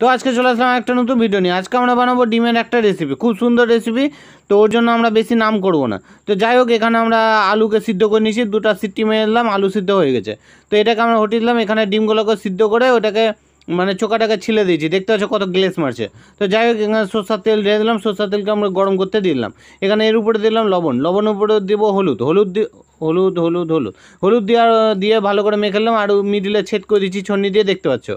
তো আজকে চলে আসলাম একটা নতুন ভিডিও নিয়ে আজকে আমরা বানাবো ডিমের একটা রেসিপি খুব সুন্দর রেসিপি তো ওর জন্য আমরা বেশি নাম করব না তো যাই হোক এখানে আমরা আলুকে সিদ্ধ করে নিয়েছি দুটা সিটি মেরে দিলাম আলু সিদ্ধ হয়ে গেছে তো এটাকে আমরা হটিয়ে দিলাম এখানে ডিমগুলোকে সিদ্ধ করে ওটাকে মানে চোকাটাকে ছিলে দিয়েছি দেখতে পাচ্ছ কত গ্লেস মারছে তো যাই হোক এখানে সর্ষার তেল দিয়ে দিলাম সর্ষার তেলকে আমরা গরম করতে দিলাম এখানে এর উপরে দিলাম লবণ লবণের উপরে দেবো হলুদ হলুদ হলুদ হলুদ হলুদ হলুদ দিয়ে দিয়ে ভালো করে মেখে নিলাম আর মিডিলে ছেদ করে দিচ্ছি ছন্নি দিয়ে দেখতে পাচ্ছ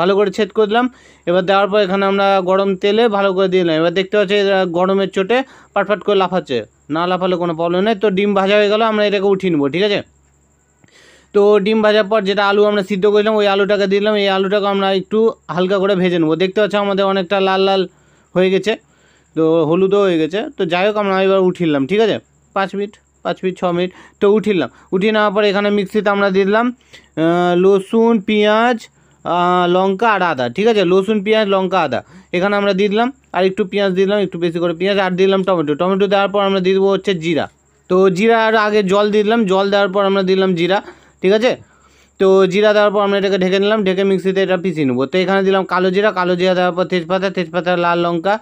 ভালো করে ছেদ করে দিলাম এবার দেওয়ার পর এখানে আমরা গরম তেলে ভালো করে দিয়ে দিলাম এবার দেখতে পাচ্ছি গরমের চোটে পাটফাট করে লাফাচ্ছে না লাফালে কোনো প্রবলেম নেই তো ডিম ভাজা হয়ে গেলো আমরা এটাকে উঠিয়ে নেবো ঠিক আছে তো ডিম ভাজার পর যেটা আলু আমরা সিদ্ধ করেছিলাম ওই আলুটাকে দিলাম এই আলুটাকে আমরা একটু হালকা করে ভেজে নেবো দেখতে পাচ্ছি আমাদের অনেকটা লাল লাল হয়ে গেছে তো হলুদও হয়ে গেছে তো যাই হোক আমরা এবার উঠিলাম ঠিক আছে পাঁচ মিনিট পাঁচ মিনিট ছ মিনিট তো উঠিলাম উঠিয়ে নেওয়ার পর এখানে মিক্সিতে আমরা দিলাম রসুন পেঁয়াজ লঙ্কা আর আদা ঠিক আছে রসুন পেঁয়াজ লঙ্কা আদা এখানে আমরা দিয়ে দিলাম আর একটু পেঁয়াজ দিলাম একটু বেশি করে পেঁয়াজ আর দিলাম টমেটো টমেটো দেওয়ার পর আমরা দিয়ে দেবো হচ্ছে জিরা তো জিরা আর আগে জল দিলাম জল দেওয়ার পর আমরা দিলাম জিরা ঠিক আছে তো জিরা দেওয়ার পর আমরা এটাকে ঢেকে নিলাম ঢেকে মিক্সিতে এটা পিছিয়ে নেবো তো এখানে দিলাম কালো জিরা কালো জিরা দেওয়ার পর তেজপাতা তেজপাতা লাল লঙ্কা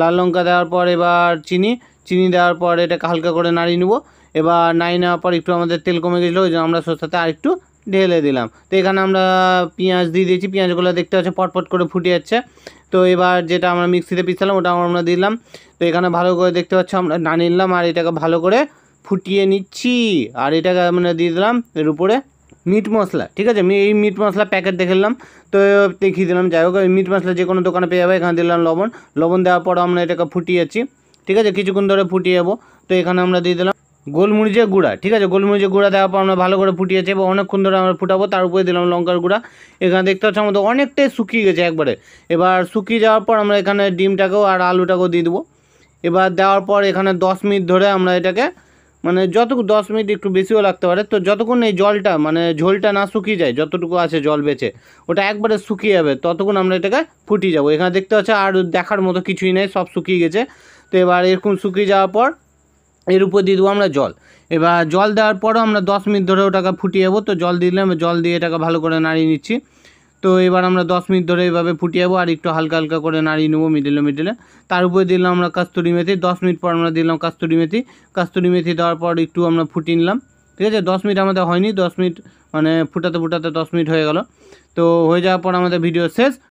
লাল লঙ্কা দেওয়ার পর এবার চিনি চিনি দেওয়ার পর এটাকে হালকা করে নাড়িয়ে নেবো এবার নাড়িয়ে নেওয়ার পর একটু আমাদের তেল কমে গেছিলো ওই জন্য আমরা সস্তাতে আর একটু ঢেলে দিলাম তো এখানে আমরা পেঁয়াজ দিয়ে দিয়েছি পেঁয়াজগুলো দেখতে পাচ্ছি পটপট করে ফুটে যাচ্ছে তো এবার যেটা আমরা মিক্সিতে পিছালাম ওটা আমরা দিলাম তো এখানে ভালো করে দেখতে পাচ্ছি আমরা না নিলাম আর এটাকে ভালো করে ফুটিয়ে নিচ্ছি আর এটাকে আমরা দিয়ে দিলাম এর উপরে মিট মশলা ঠিক আছে আমি এই মিট মশলা প্যাকেট দেখে নিলাম তো দেখিয়ে দিলাম যাই হোক মিট মশলা যে কোনো দোকানে পেয়ে যাবে এখানে দিলাম লবণ লবণ দেওয়ার পর আমরা এটাকে ফুটিয়েছি ঠিক আছে কিছুক্ষণ ধরে ফুটিয়ে যাবো তো এখানে আমরা দিয়ে দিলাম গোলমরিচের গুঁড়া ঠিক আছে গোলমরিচের গুঁড়া দেওয়ার পর আমরা ভালো করে ফুটিয়েছি এবং অনেকক্ষণ ধরে আমরা ফুটাবো তার উপরে দিলাম লঙ্কার গুঁড়া এখানে দেখতে পাচ্ছি আমাদের অনেকটাই শুকিয়ে গেছে একবারে এবার শুকিয়ে যাওয়ার পর আমরা এখানে ডিমটাকেও আর আলুটাকেও দিয়ে দেবো এবার দেওয়ার পর এখানে দশ মিনিট ধরে আমরা এটাকে মানে যতটুকু দশ মিনিট একটু বেশিও লাগতে পারে তো যতক্ষণ এই জলটা মানে ঝোলটা না শুকিয়ে যায় যতটুকু আছে জল বেছে ওটা একবারে শুকিয়ে যাবে ততক্ষণ আমরা এটাকে ফুটিয়ে যাবো এখানে দেখতে পাচ্ছি আর দেখার মতো কিছুই নেই সব শুকিয়ে গেছে তো এবার এরকম শুকিয়ে যাওয়ার পর এর উপর দিয়ে দেবো আমরা জল এবার জল দেওয়ার পরও আমরা দশ মিনিট ধরে ওটাকে ফুটিয়ে যাবো তো জল দিলাম জল দিয়ে এটাকে ভালো করে নাড়িয়ে নিচ্ছি তো এবার আমরা দশ মিনিট ধরে এইভাবে ফুটিয়ে যাবো আর একটু হালকা হালকা করে নাড়িয়ে নেবো মিডিলে মিডিলে তার উপরে দিলাম আমরা কাস্তুরি মেথি দশ মিনিট পর আমরা দিলাম কাস্তুরি মেথি কাস্তুরি মেথি দেওয়ার পর একটু আমরা ফুটিয়ে নিলাম ঠিক আছে দশ মিনিট আমাদের হয়নি দশ মিনিট মানে ফুটাতে ফুটাতে দশ মিনিট হয়ে গেল তো হয়ে যাওয়ার পর আমাদের ভিডিও শেষ